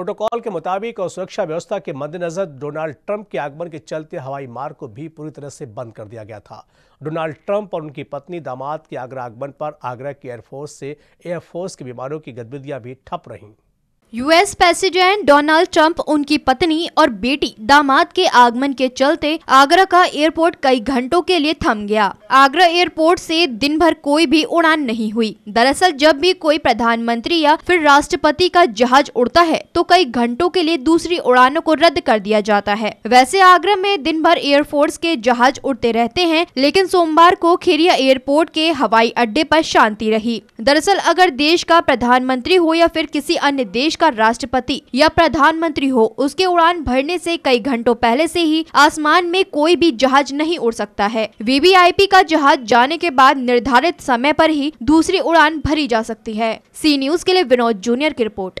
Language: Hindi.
प्रोटोकॉल के मुताबिक और सुरक्षा व्यवस्था के मद्देनजर डोनाल्ड ट्रंप के आगमन के चलते हवाई मार्ग को भी पूरी तरह से बंद कर दिया गया था डोनाल्ड ट्रंप और उनकी पत्नी दामाद के आगरा आगमन पर आगरा के एयरफोर्स से एयरफोर्स के विमानों की गतिविधियां भी ठप रहीं यूएस प्रेसिडेंट डोनाल्ड ट्रंप उनकी पत्नी और बेटी दामाद के आगमन के चलते आगरा का एयरपोर्ट कई घंटों के लिए थम गया आगरा एयरपोर्ट से दिन भर कोई भी उड़ान नहीं हुई दरअसल जब भी कोई प्रधानमंत्री या फिर राष्ट्रपति का जहाज उड़ता है तो कई घंटों के लिए दूसरी उड़ानों को रद्द कर दिया जाता है वैसे आगरा में दिन भर एयरफोर्स के जहाज उड़ते रहते हैं लेकिन सोमवार को खेरिया एयरपोर्ट के हवाई अड्डे आरोप शांति रही दरअसल अगर देश का प्रधानमंत्री हो या फिर किसी अन्य देश का राष्ट्रपति या प्रधानमंत्री हो उसके उड़ान भरने से कई घंटों पहले से ही आसमान में कोई भी जहाज नहीं उड़ सकता है वीवीआईपी का जहाज जाने के बाद निर्धारित समय पर ही दूसरी उड़ान भरी जा सकती है सी न्यूज के लिए विनोद जूनियर की रिपोर्ट